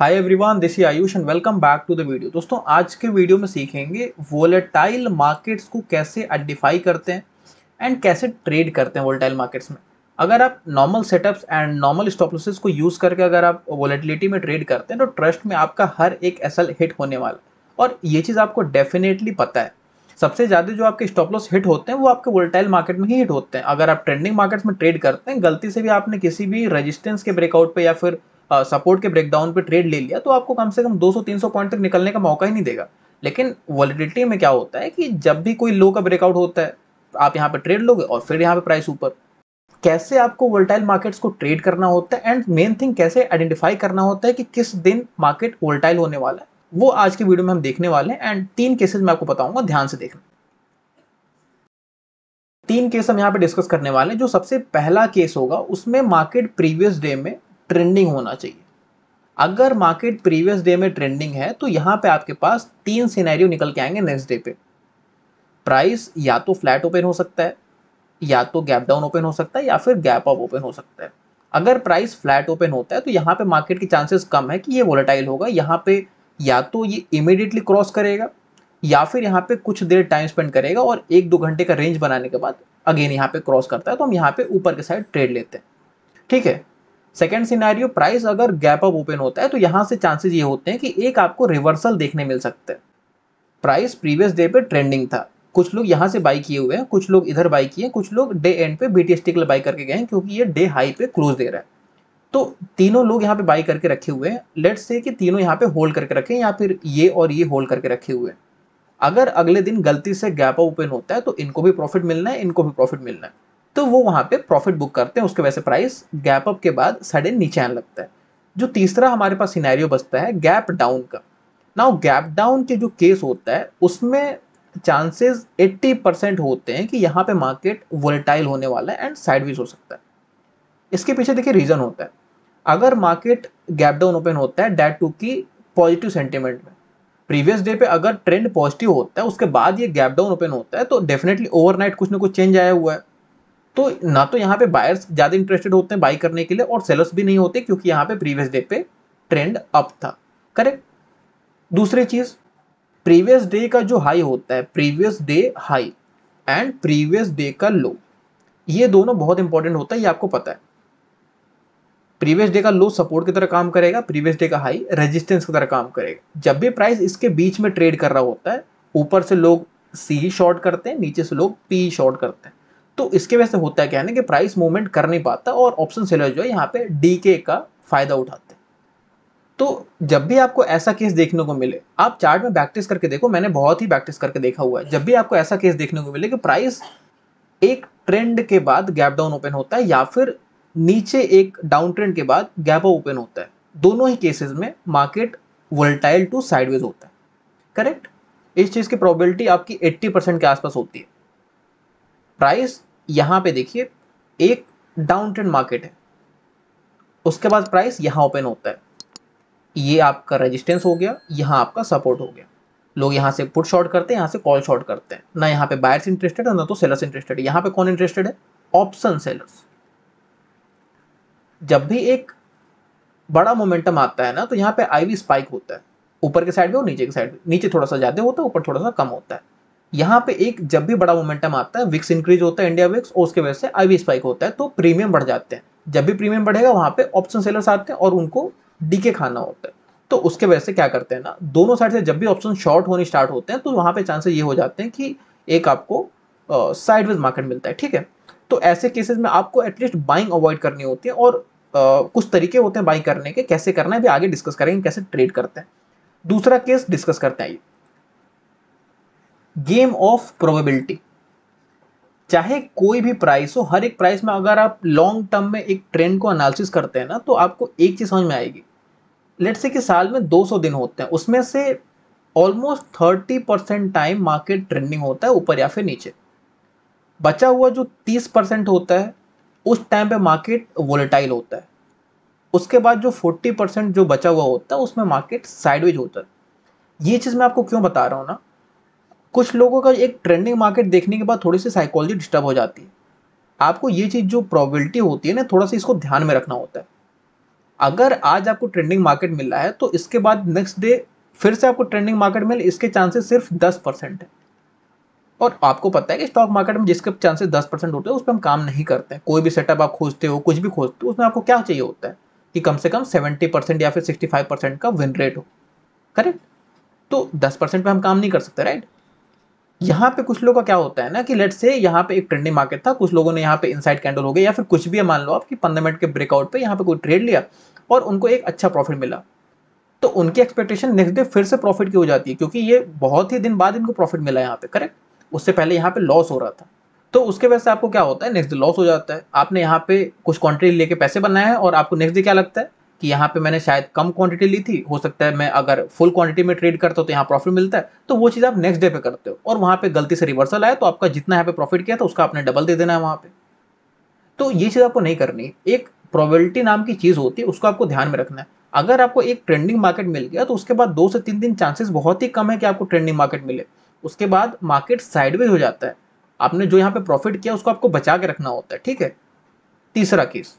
hi everyone this is Ayush and welcome back to the video दोस्तों आज के video में सीखेंगे वोलेटाइल मार्केट्स को कैसे आइडेंटिफाई करते हैं एंड कैसे ट्रेड करते हैं वोलेटाइल मार्केट्स में अगर आप normal setups and normal stop को यूज़ करके अगर आप वोलेटिलिटी में ट्रेड करते हैं तो ट्रस्ट में आपका हर एक एसल हिट होने वाला और ये चीज़ आपको डेफिनेटली पता है सबसे ज़्यादा जो आपके स्टॉप लॉस हिट होते हैं वो आपके वोलेटाइल मार्केट में ही हिट होते हैं अगर आप ट्रेंडिंग मार्केट्स में ट्रेड करते हैं गलती से भी आपने किसी भी रेजिस्टेंस के ब्रेकआउट पे या फिर सपोर्ट के ब्रेकडाउन पे ट्रेड ले लिया तो आपको कम से कम 200-300 पॉइंट तक निकलने का मौका ही नहीं देगा लेकिन वॉलिडिटी में क्या होता है कि जब भी कोई लो का ब्रेकआउट होता है आप यहाँ पर ट्रेड लोगे और फिर यहाँ पर प्राइस ऊपर कैसे आपको वोल्टाइल मार्केट्स को ट्रेड करना होता है एंड मेन थिंग कैसे आइडेंटिफाई करना होता है कि किस दिन मार्केट वोल्टाइल होने वाला है वो आज की वीडियो में हम देखने वाले हैं एंड तीन केसेस मैं आपको बताऊंगा ध्यान से देखना तीन केस हम यहाँ पे डिस्कस करने वाले हैं जो सबसे पहला केस होगा उसमें मार्केट प्रीवियस डे में ट्रेंडिंग होना चाहिए अगर मार्केट प्रीवियस डे में ट्रेंडिंग है तो यहाँ पे आपके पास तीन सिनेरियो निकल के आएंगे नेक्स्ट डे पे प्राइस या तो फ्लैट ओपन हो सकता है या तो गैप डाउन ओपन हो सकता है या फिर गैप अप ओपन हो सकता है अगर प्राइस फ्लैट ओपन होता है तो यहाँ पे मार्केट के चांसेस कम है कि ये वोलेटाइल होगा यहाँ पे या तो ये इमिडिएटली क्रॉस करेगा या फिर यहाँ पे कुछ देर टाइम स्पेंड करेगा और एक दो घंटे का रेंज बनाने के बाद अगेन यहाँ पे क्रॉस करता है तो हम यहाँ पे ऊपर के साइड ट्रेड लेते हैं ठीक है सेकेंड सिनारियो प्राइस अगर गैप अप ओपन होता है तो यहाँ से चांसेस ये होते हैं कि एक आपको रिवर्सल देखने मिल सकते हैं प्राइस प्रीवियस डे पे ट्रेंडिंग था कुछ लोग यहाँ से बाई किए हुए हैं कुछ लोग इधर बाई किए कुछ लोग डे एंड पे बी टी के लिए बाई करके गए हैं क्योंकि ये डे हाई पे क्लोज दे रहा है तो तीनों लोग यहाँ पे बाई करके रखे हुए हैं लेट्स से कि तीनों यहाँ पे होल्ड करके रखे या फिर ये और ये होल्ड करके रखे हुए हैं अगर अगले दिन गलती से गैप ओपन होता है तो इनको भी प्रॉफिट मिलना है इनको भी प्रॉफिट मिलना है तो वो वहाँ पे प्रॉफिट बुक करते हैं उसके वैसे प्राइस गैप अप के बाद साढ़े नीचे आने लगता है जो तीसरा हमारे पास सिनेरियो बचता है गैप डाउन का ना गैप डाउन के जो केस होता है उसमें चांसेस 80 परसेंट होते हैं कि यहाँ पे मार्केट वोलेटाइल होने वाला है एंड साइडवेज हो सकता है इसके पीछे देखिए रीज़न होता है अगर मार्केट गैप डाउन ओपन होता है डेट टू की पॉजिटिव सेंटिमेंट में प्रीवियस डे पे अगर ट्रेंड पॉजिटिव होता है उसके बाद ये गैप डाउन ओपन होता है तो डेफिनेटली ओवरनाइट कुछ ना कुछ चेंज आया हुआ है तो ना तो यहाँ पे बायर्स ज़्यादा इंटरेस्टेड होते हैं बाई करने के लिए और सेलर्स भी नहीं होते क्योंकि यहाँ पे प्रीवियस डे पे ट्रेंड अप था करेक्ट दूसरी चीज़ प्रीवियस डे का जो हाई होता है previous day high and previous day का लो ये दोनों बहुत इंपॉर्टेंट होता है ये आपको पता है प्रीवियस डे का लो सपोर्ट की तरह काम करेगा प्रीवियस डे का हाई रेजिस्टेंस की तरह काम करेगा जब भी प्राइस इसके बीच में ट्रेड कर रहा होता है ऊपर से लोग सी शॉर्ट करते हैं नीचे से लोग पी शॉर्ट करते हैं तो इसके वजह से होता क्या है ना कि प्राइस मूवमेंट कर नहीं पाता और ऑप्शन सेलर जो है यहाँ पे डी के का फ़ायदा उठाते हैं तो जब भी आपको ऐसा केस देखने को मिले आप चार्ट में प्रैक्टिस करके देखो मैंने बहुत ही प्रैक्टिस करके देखा हुआ है जब भी आपको ऐसा केस देखने को मिले कि प्राइस एक ट्रेंड के बाद गैप डाउन ओपन होता है या फिर नीचे एक डाउन ट्रेंड के बाद गैप ओपन होता है दोनों ही केसेस में मार्केट वोल्टाइल टू साइडवेज होता है करेक्ट इस चीज़ की प्रोबेबिलिटी आपकी 80 परसेंट के आसपास होती है प्राइस यहाँ पे देखिए एक डाउन ट्रेंड मार्केट है उसके बाद प्राइस यहाँ ओपन होता है ये आपका रेजिस्टेंस हो गया यहाँ आपका सपोर्ट हो गया लोग यहाँ से पुट शॉर्ट करते हैं यहाँ से कॉल शॉर्ट करते हैं ना यहाँ पे बायर्स इंटरेस्टेड है ना तो सेलर्स इंटरेस्टेड है यहाँ पे कौन इंटरेस्टेड है ऑप्शन सेलर्स जब भी एक बड़ा मोमेंटम आता है ना तो यहाँ पे आईवी स्पाइक होता है ऊपर के साइड भी और नीचे के साइड नीचे थोड़ा सा ज़्यादा होता है ऊपर थोड़ा सा कम होता है यहाँ पे एक जब भी बड़ा मोमेंटम आता है विक्स इंक्रीज होता है इंडिया विक्स और उसके वजह से आई स्पाइक होता है तो प्रीमियम बढ़ जाते हैं जब भी प्रीमियम बढ़ेगा वहाँ पे ऑप्शन सेलर्स आते हैं और उनको डीके खाना होता है तो उसके वजह से क्या करते हैं ना दोनों साइड से जब भी ऑप्शन शॉर्ट होने स्टार्ट होते हैं तो वहाँ पे चांसेस ये हो जाते हैं कि एक आपको साइड मार्केट मिलता है ठीक है तो ऐसे केसेस में आपको एटलीस्ट बाइंग अवॉइड करनी होती है और कुछ तरीके होते हैं बाइंग करने के कैसे करना है भी आगे डिस्कस करेंगे कैसे ट्रेड करते हैं दूसरा केस डिस्कस करते हैं गेम ऑफ प्रोबेबिलिटी चाहे कोई भी प्राइस हो हर एक प्राइस में अगर आप लॉन्ग टर्म में एक ट्रेंड को एनालिसिस करते हैं ना तो आपको एक चीज़ समझ में आएगी लेट से कि साल में 200 दिन होते हैं उसमें से almost 30 percent time market trending होता है ऊपर या फिर नीचे बचा हुआ जो 30 परसेंट होता है उस टाइम पे मार्केट वोलेटाइल होता है उसके बाद जो 40 परसेंट जो बचा हुआ होता है उसमें मार्केट साइडवेज होता है ये चीज़ मैं आपको क्यों बता रहा हूँ ना कुछ लोगों का एक ट्रेंडिंग मार्केट देखने के बाद थोड़ी सी साइकोलॉजी डिस्टर्ब हो जाती है आपको ये चीज़ जो प्रॉबिलिटी होती है ना थोड़ा सा इसको ध्यान में रखना होता है अगर आज आपको ट्रेंडिंग मार्केट मिल रहा है तो इसके बाद नेक्स्ट डे फिर से आपको ट्रेंडिंग मार्केट मिले इसके चांसेस सिर्फ दस परसेंट है और आपको पता है कि स्टॉक मार्केट में जिसके चांसेस दस परसेंट होते हैं उस पर हम काम नहीं करते हैं कोई भी सेटअप आप खोजते हो कुछ भी खोजते हो उसमें आपको क्या चाहिए होता है कि कम से कम सेवेंटी परसेंट या फिर सिक्सटी फाइव परसेंट का विन रेट हो करेक्ट तो दस परसेंट पर हम काम नहीं कर सकते राइट यहाँ पे कुछ लोगों का क्या होता है ना कि लेट से यहाँ पे एक ट्रेंडिंग मार्केट था कुछ लोगों ने यहाँ पे इनसाइड कैंडल हो गए या फिर कुछ भी मान लो आप कि पंद्रह मिनट के ब्रेकआउट पे यहाँ पे कोई ट्रेड लिया और उनको एक अच्छा प्रॉफिट मिला तो उनकी एक्सपेक्टेशन नेक्स्ट डे फिर से प्रॉफिट की हो जाती है क्योंकि ये बहुत ही दिन बाद इनको प्रॉफिट मिला यहाँ पे करेक्ट उससे पहले यहाँ पे लॉस हो रहा था तो उसके वजह से आपको क्या होता है नेक्स्ट डे लॉस हो जाता है आपने यहाँ पे कुछ क्वान्टिटी लेके पैसे बनाए हैं और आपको नेक्स्ट डे क्या लगता है कि यहाँ पे मैंने शायद कम क्वांटिटी ली थी हो सकता है मैं अगर फुल क्वांटिटी में ट्रेड करता हूँ तो यहाँ प्रॉफिट मिलता है तो वो चीज़ आप नेक्स्ट डे पे करते हो और वहाँ पे गलती से रिवर्सल आया तो आपका जितना यहाँ पे प्रॉफिट किया था उसका आपने डबल दे देना है वहाँ पे तो ये चीज़ आपको नहीं करनी एक प्रॉबिलिटी नाम की चीज़ होती है उसको आपको ध्यान में रखना है अगर आपको एक ट्रेंडिंग मार्केट मिल गया तो उसके बाद दो से तीन दिन चांसेस बहुत ही कम है कि आपको ट्रेंडिंग मार्केट मिले उसके बाद मार्केट साइडवेज हो जाता है आपने जो यहाँ पे प्रॉफिट किया उसको आपको बचा के रखना होता है ठीक है तीसरा केस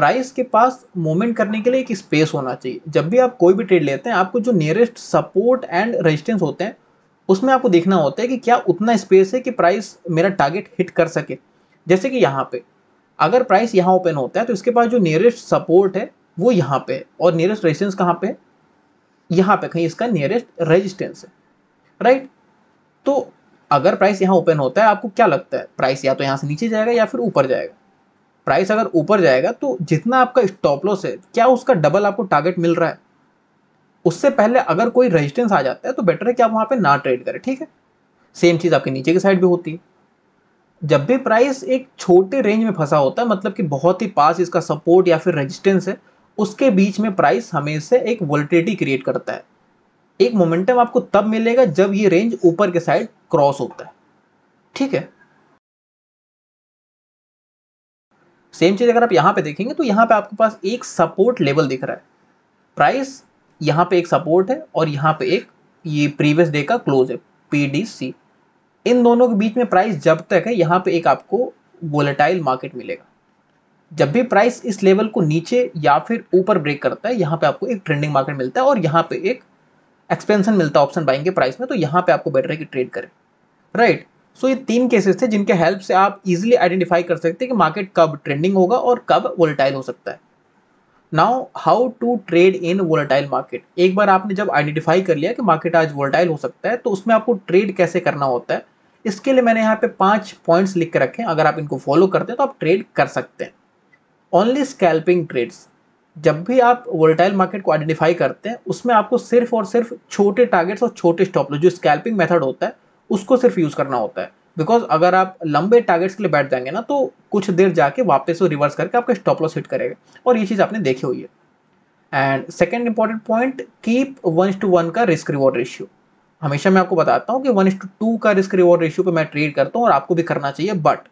प्राइस के पास मूवमेंट करने के लिए एक स्पेस होना चाहिए जब भी आप कोई भी ट्रेड लेते हैं आपको जो नियरेस्ट सपोर्ट एंड रेजिस्टेंस होते हैं उसमें आपको देखना होता है कि क्या उतना स्पेस है कि प्राइस मेरा टारगेट हिट कर सके जैसे कि यहाँ पे अगर प्राइस यहाँ ओपन होता है तो इसके पास जो नियरेस्ट सपोर्ट है वो यहाँ पे है और नियरेस्ट रेजिस्टेंस कहाँ पे है यहाँ पे कहीं इसका नियरेस्ट रेजिस्टेंस है राइट तो अगर प्राइस यहाँ ओपन होता है आपको क्या लगता है प्राइस या तो यहाँ से नीचे जाएगा या फिर ऊपर जाएगा प्राइस अगर ऊपर जाएगा तो जितना आपका स्टॉप लॉस है क्या उसका डबल आपको टारगेट मिल रहा है उससे पहले अगर कोई रेजिस्टेंस आ जाता है तो बेटर है कि आप वहाँ पर ना ट्रेड करें ठीक है सेम चीज़ आपके नीचे की साइड भी होती है जब भी प्राइस एक छोटे रेंज में फंसा होता है मतलब कि बहुत ही पास इसका सपोर्ट या फिर रेजिस्टेंस है उसके बीच में प्राइस हमेशा एक वोल्टेटी क्रिएट करता है एक मोमेंटम आपको तब मिलेगा जब ये रेंज ऊपर के साइड क्रॉस होता है ठीक है सेम चीज़ अगर आप यहाँ पे देखेंगे तो यहाँ पे आपके पास एक सपोर्ट लेवल दिख रहा है प्राइस यहाँ पे एक सपोर्ट है और यहाँ पे एक ये प्रीवियस डे का क्लोज है पी इन दोनों के बीच में प्राइस जब तक है यहाँ पे एक आपको वोलेटाइल मार्केट मिलेगा जब भी प्राइस इस लेवल को नीचे या फिर ऊपर ब्रेक करता है यहाँ पर आपको एक ट्रेंडिंग मार्केट मिलता है और यहाँ पर एक एक्सपेंसन मिलता है ऑप्शन बाइंग के प्राइस में तो यहाँ पर आपको बेटर है कि ट्रेड करें राइट सो so, ये तीन केसेस थे जिनके हेल्प से आप इजीली आइडेंटिफाई कर सकते हैं कि मार्केट कब ट्रेंडिंग होगा और कब वोलेटाइल हो सकता है now how to trade in volatile market एक बार आपने जब आइडेंटिफाई कर लिया कि मार्केट आज वोलेटाइल हो सकता है तो उसमें आपको ट्रेड कैसे करना होता है इसके लिए मैंने यहाँ पे पांच पॉइंट्स लिख के रखे हैं अगर आप इनको फॉलो करते हैं तो आप ट्रेड कर सकते हैं ओनली स्कैल्पिंग ट्रेड्स जब भी आप वोलेटाइल मार्केट को आइडेंटिफाई करते हैं उसमें आपको सिर्फ और सिर्फ छोटे टारगेट्स और छोटे स्टॉप लो जो स्कैल्पिंग मेथड होता है उसको सिर्फ यूज़ करना होता है बिकॉज अगर आप लंबे टारगेट्स के लिए बैठ जाएंगे ना तो कुछ देर जाके वापस वो रिवर्स करके आपका स्टॉप लॉस हिट करेगा और ये चीज़ आपने देखी हुई है and second important point keep one to one का रिस्क रिवॉर्ड रेशियो हमेशा मैं आपको बताता हूँ कि वन टू टू का रिस्क रिवॉर्ड रेशियो पर मैं ट्रेड करता हूँ और आपको भी करना चाहिए बट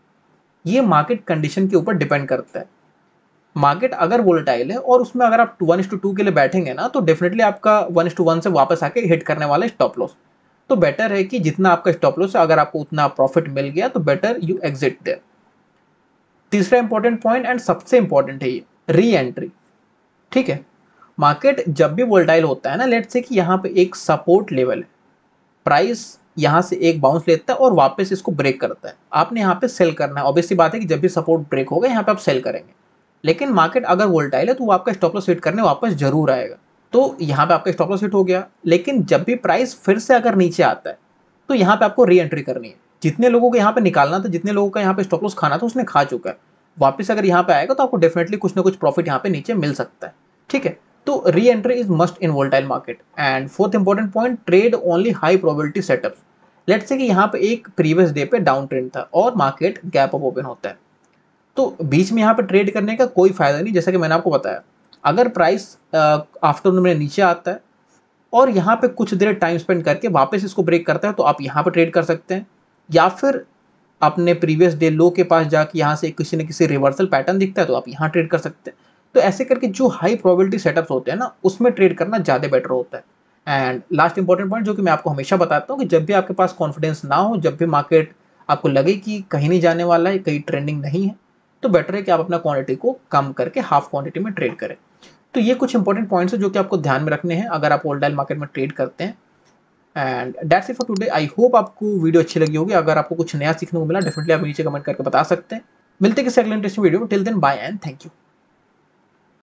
ये मार्केट कंडीशन के ऊपर डिपेंड करता है मार्केट अगर वोलेटाइल है और उसमें अगर आप वन टू टू के लिए बैठेंगे ना तो डेफिनेटली आपका वन टू वन से वापस आके हिट करने वाला है स्टॉप लॉस तो बेटर है कि जितना आपका स्टॉप लॉस है अगर आपको उतना प्रॉफिट मिल गया तो बेटर यू एग्जिट देर तीसरा इंपॉर्टेंट पॉइंट एंड सबसे इंपॉर्टेंट है ये री एंट्री ठीक है मार्केट जब भी वोल्टाइल होता है ना लेट से कि यहाँ पे एक सपोर्ट लेवल है प्राइस यहाँ से एक बाउंस लेता है और वापस इसको ब्रेक करता है आपने यहाँ पे सेल करना है ऑब्वियसली बात है कि जब भी सपोर्ट ब्रेक होगा यहाँ पे आप सेल करेंगे लेकिन मार्केट अगर वोल्टाइल है तो वो आपका स्टॉप लॉस हिट करने वापस जरूर आएगा तो यहाँ पे आपका स्टॉप लॉस हिट हो गया लेकिन जब भी प्राइस फिर से अगर नीचे आता है तो यहाँ पे आपको री एंट्री करनी है जितने लोगों को यहाँ पे निकालना था जितने लोगों का यहाँ पे स्टॉप लॉस खाना था उसने खा चुका है वापस अगर यहाँ पे आएगा तो आपको डेफिनेटली कुछ ना कुछ प्रॉफिट यहाँ पे नीचे मिल सकता है ठीक है तो re entry is must in volatile market and fourth important point trade only high probability setup let's say कि यहाँ पे एक प्रीवियस डे पे डाउन ट्रेंड था और मार्केट गैप अप ओपन होता है तो बीच में यहाँ पे ट्रेड करने का कोई फायदा नहीं जैसा कि मैंने आपको बताया अगर प्राइस आफ्टरनून में नीचे आता है और यहाँ पे कुछ देर टाइम स्पेंड करके वापस इसको ब्रेक करता है तो आप यहाँ पर ट्रेड कर सकते हैं या फिर अपने प्रीवियस डे लो के पास जाके यहाँ से किसी न किसी रिवर्सल पैटर्न दिखता है तो आप यहाँ ट्रेड कर सकते हैं तो ऐसे करके जो हाई प्रोबेबिलिटी सेटअप्स होते हैं ना उसमें ट्रेड करना ज़्यादा बेटर होता है एंड लास्ट इंपॉर्टेंट पॉइंट जो कि मैं आपको हमेशा बताता हूँ कि जब भी आपके पास कॉन्फिडेंस ना हो जब भी मार्केट आपको लगे कि कहीं नहीं जाने वाला है कहीं ट्रेंडिंग नहीं है तो बेटर है कि आप अपना क्वांटिटी को कम करके हाफ क्वांटिटी में ट्रेड करें तो ये कुछ इंपॉर्टेंट पॉइंट्स हैं जो कि आपको ध्यान में रखने हैं अगर आप ओल्डाइल मार्केट में ट्रेड करते हैं and that's it for today I hope आपको वीडियो अच्छी लगी होगी अगर आपको कुछ नया सीखने को मिला डेफिनेटली आप नीचे कमेंट करके बता सकते हैं मिलते किसी अगले interesting video till then bye and thank you